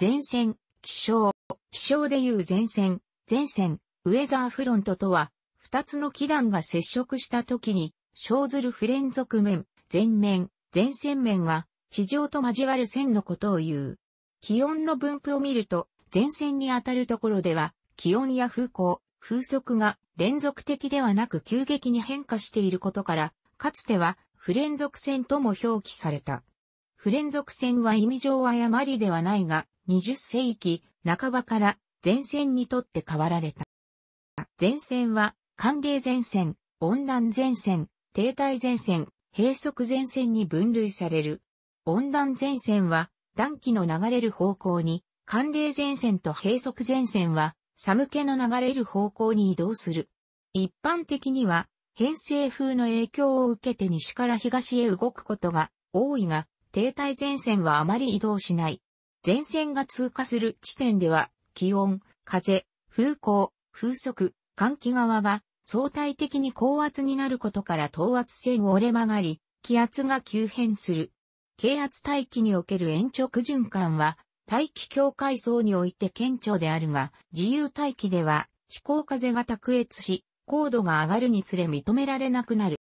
前線、気象、気象でいう前線、前線、ウェザーフロントとは、二つの気団が接触した時に、生ずる不連続面、前面、前線面が、地上と交わる線のことを言う。気温の分布を見ると、前線に当たるところでは、気温や風向、風速が連続的ではなく急激に変化していることから、かつては不連続線とも表記された。不連続線は意味上誤りではないが、20世紀半ばから前線にとって変わられた。前線は、寒冷前線、温暖前線、停滞前線、閉塞前線に分類される。温暖前線は、暖気の流れる方向に、寒冷前線と閉塞前線は、寒気の流れる方向に移動する。一般的には、偏西風の影響を受けて西から東へ動くことが多いが、停滞前線はあまり移動しない。前線が通過する地点では、気温、風、風向、風速、寒気側が相対的に高圧になることから等圧線を折れ曲がり、気圧が急変する。軽圧大気における延直循環は、大気境界層において顕著であるが、自由大気では、地高風が卓越し、高度が上がるにつれ認められなくなる。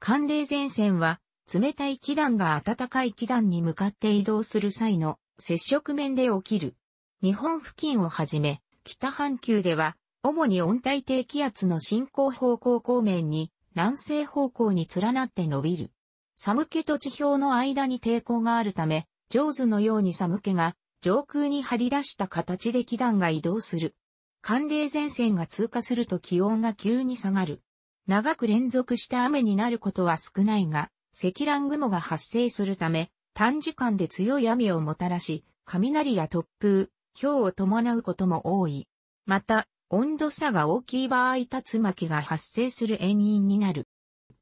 寒冷前線は、冷たい気団が暖かい気団に向かって移動する際の接触面で起きる。日本付近をはじめ、北半球では、主に温帯低気圧の進行方向方面に、南西方向に連なって伸びる。寒気と地表の間に抵抗があるため、上手のように寒気が上空に張り出した形で気団が移動する。寒冷前線が通過すると気温が急に下がる。長く連続した雨になることは少ないが、積乱雲が発生するため、短時間で強い雨をもたらし、雷や突風、氷を伴うことも多い。また、温度差が大きい場合竜巻が発生する原因になる。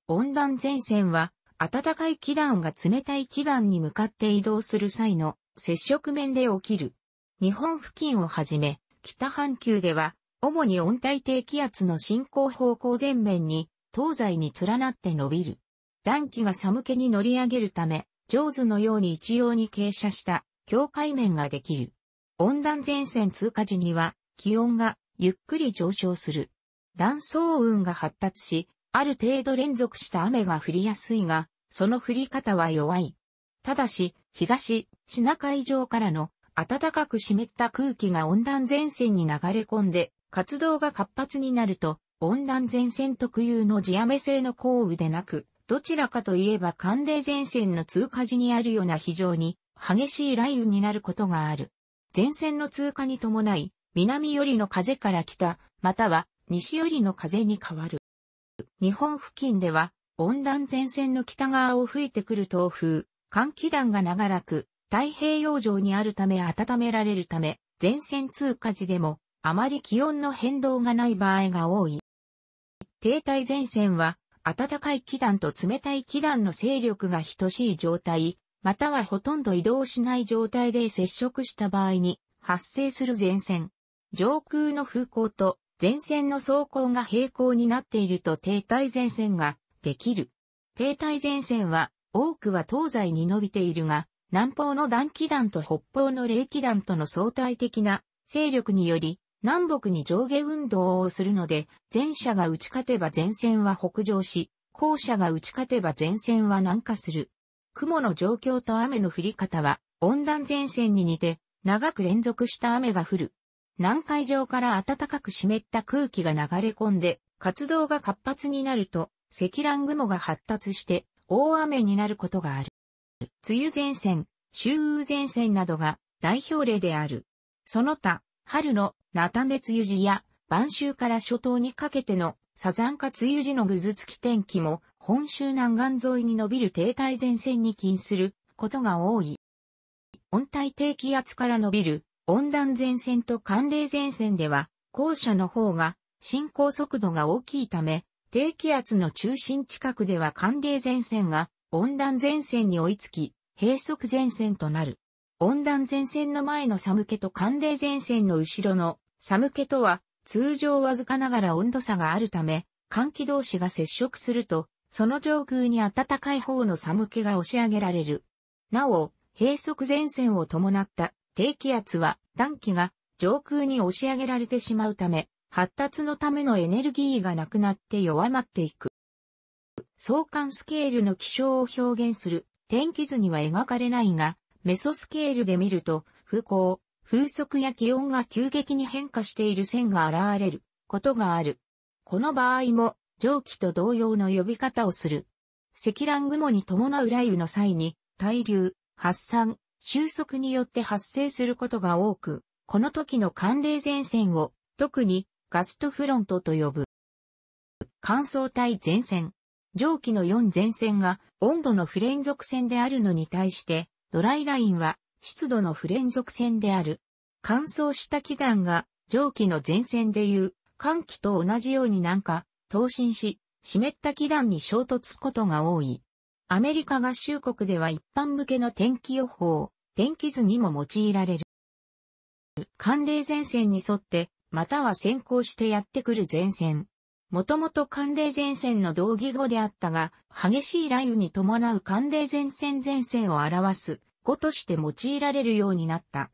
温暖前線は、暖かい気団が冷たい気団に向かって移動する際の接触面で起きる。日本付近をはじめ、北半球では、主に温帯低気圧の進行方向前面に、東西に連なって伸びる。暖気が寒気に乗り上げるため、上手のように一様に傾斜した境界面ができる。温暖前線通過時には気温がゆっくり上昇する。断層雲が発達し、ある程度連続した雨が降りやすいが、その降り方は弱い。ただし、東、シナ海上からの暖かく湿った空気が温暖前線に流れ込んで、活動が活発になると、温暖前線特有の地雨性の降雨でなく、どちらかといえば寒冷前線の通過時にあるような非常に激しい雷雨になることがある。前線の通過に伴い、南寄りの風から北、または西寄りの風に変わる。日本付近では、温暖前線の北側を吹いてくる東風、寒気団が長らく、太平洋上にあるため温められるため、前線通過時でも、あまり気温の変動がない場合が多い。停滞前線は、暖かい気団と冷たい気団の勢力が等しい状態、またはほとんど移動しない状態で接触した場合に発生する前線。上空の風向と前線の走行が平行になっていると停滞前線ができる。停滞前線は多くは東西に伸びているが、南方の暖気団と北方の冷気団との相対的な勢力により南北に上下運動をするので、前者が打ち勝てば前線は北上し、後者が打ち勝てば前線は南下する。雲の状況と雨の降り方は、温暖前線に似て、長く連続した雨が降る。南海上から暖かく湿った空気が流れ込んで、活動が活発になると、積乱雲が発達して、大雨になることがある。梅雨前線、秋雨前線などが代表例である。その他、春の菜種梅雨時や晩秋から初冬にかけてのサザンカ梅雨時のぐずつき天気も本州南岸沿いに伸びる停滞前線に近することが多い。温帯低気圧から伸びる温暖前線と寒冷前線では、後者の方が進行速度が大きいため、低気圧の中心近くでは寒冷前線が温暖前線に追いつき、閉塞前線となる。温暖前線の前の寒気と寒冷前線の後ろの寒気とは通常わずかながら温度差があるため、寒気同士が接触すると、その上空に暖かい方の寒気が押し上げられる。なお、閉塞前線を伴った低気圧は暖気が上空に押し上げられてしまうため、発達のためのエネルギーがなくなって弱まっていく。相関スケールの気象を表現する天気図には描かれないが、メソスケールで見ると、風向、風速や気温が急激に変化している線が現れることがある。この場合も蒸気と同様の呼び方をする。積乱雲に伴う雷雨の際に、対流、発散、収束によって発生することが多く、この時の寒冷前線を、特にガストフロントと呼ぶ。乾燥帯前線。蒸気の4前線が温度の不連続線であるのに対して、ドライラインは湿度の不連続線である。乾燥した気団が蒸気の前線でいう寒気と同じようになんか投進し、湿った気団に衝突すことが多い。アメリカ合衆国では一般向けの天気予報、天気図にも用いられる。寒冷前線に沿って、または先行してやってくる前線。もともと寒冷前線の同義語であったが、激しい雷雨に伴う寒冷前線前線を表す語として用いられるようになった。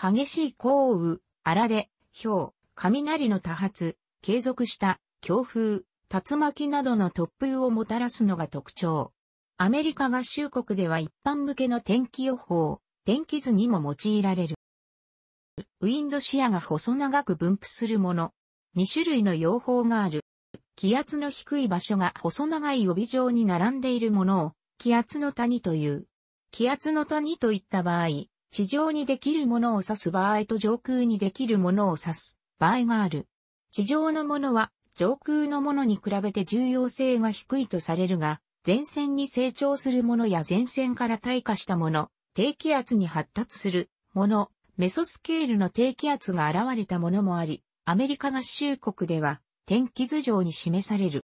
激しい降雨、あられ、氷、雷の多発、継続した強風、竜巻などの突風をもたらすのが特徴。アメリカ合衆国では一般向けの天気予報、天気図にも用いられる。ウィンドシアが細長く分布するもの。2種類の用法がある。気圧の低い場所が細長い帯状に並んでいるものを、気圧の谷という。気圧の谷といった場合、地上にできるものを指す場合と上空にできるものを指す場合がある。地上のものは上空のものに比べて重要性が低いとされるが、前線に成長するものや前線から退化したもの、低気圧に発達するもの、メソスケールの低気圧が現れたものもあり、アメリカ合衆国では天気図上に示される。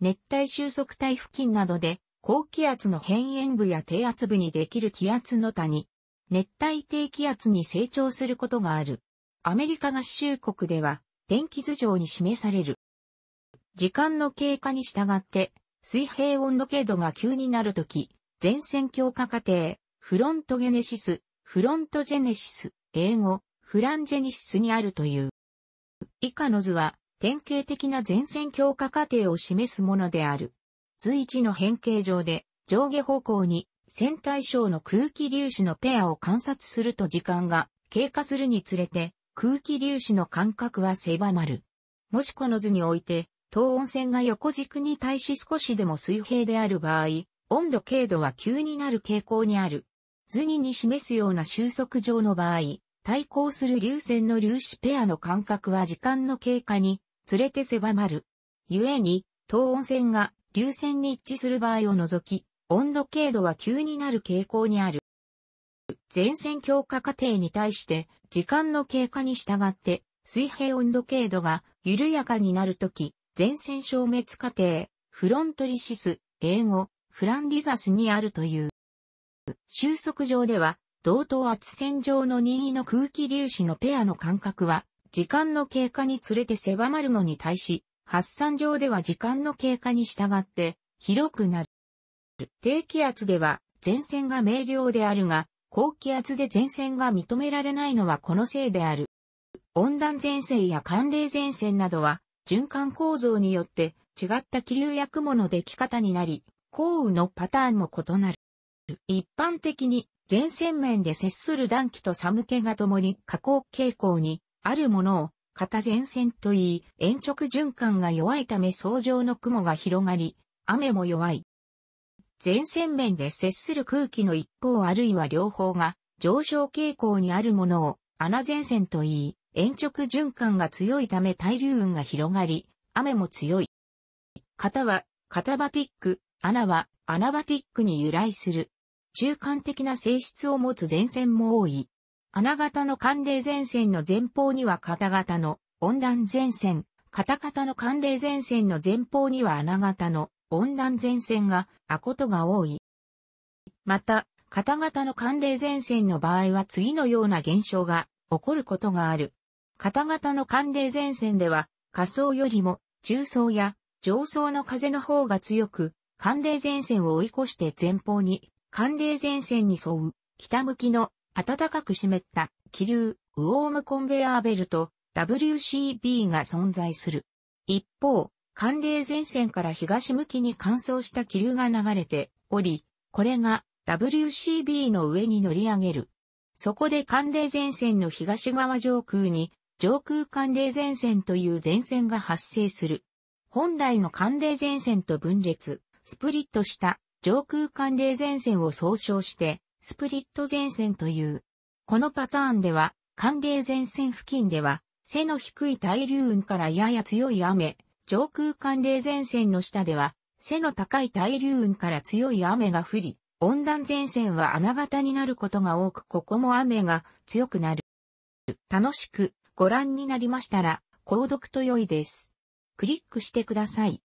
熱帯収束帯付近などで、高気圧の変縁部や低圧部にできる気圧の谷、熱帯低気圧に成長することがある。アメリカ合衆国では、天気図上に示される。時間の経過に従って、水平温度経度が急になるとき、前線強化過程、フロントゲネシス、フロントジェネシス、英語、フランジェニシスにあるという。以下の図は、典型的な前線強化過程を示すものである。随一の変形上で上下方向に線対称の空気粒子のペアを観察すると時間が経過するにつれて空気粒子の間隔は狭まる。もしこの図において、等温線が横軸に対し少しでも水平である場合、温度経度は急になる傾向にある。図2に示すような収束上の場合、対抗する流線の粒子ペアの間隔は時間の経過に連れて狭まる。故に、等温線が流線に一致する場合を除き、温度経度は急になる傾向にある。前線強化過程に対して、時間の経過に従って、水平温度経度が緩やかになるとき、前線消滅過程、フロントリシス、英語、フランリザスにあるという。収束上では、同等圧線上の任意の空気粒子のペアの間隔は、時間の経過につれて狭まるのに対し、発散上では時間の経過に従って広くなる。低気圧では前線が明瞭であるが、高気圧で前線が認められないのはこのせいである。温暖前線や寒冷前線などは循環構造によって違った気流や雲の出来方になり、降雨のパターンも異なる。一般的に前線面で接する暖気と寒気が共に下降傾向にあるものを、型前線と言い、延直循環が弱いため相乗の雲が広がり、雨も弱い。前線面で接する空気の一方あるいは両方が上昇傾向にあるものを穴前線と言い、延直循環が強いため対流運が広がり、雨も強い。型は、型バティック、穴は、穴バティックに由来する。中間的な性質を持つ前線も多い。穴型の寒冷前線の前方には片型の温暖前線、片型の寒冷前線の前方には穴型の温暖前線があことが多い。また、片型の寒冷前線の場合は次のような現象が起こることがある。片型の寒冷前線では、下層よりも中層や上層の風の方が強く、寒冷前線を追い越して前方に寒冷前線に沿う北向きの暖かく湿った気流、ウォームコンベアーベルと WCB が存在する。一方、寒冷前線から東向きに乾燥した気流が流れており、これが WCB の上に乗り上げる。そこで寒冷前線の東側上空に上空寒冷前線という前線が発生する。本来の寒冷前線と分裂、スプリットした上空寒冷前線を総称してスプリット前線という。このパターンでは、寒冷前線付近では、背の低い対流雲からやや強い雨、上空寒冷前線の下では、背の高い対流雲から強い雨が降り、温暖前線は穴型になることが多くここも雨が強くなる。楽しくご覧になりましたら、購読と良いです。クリックしてください。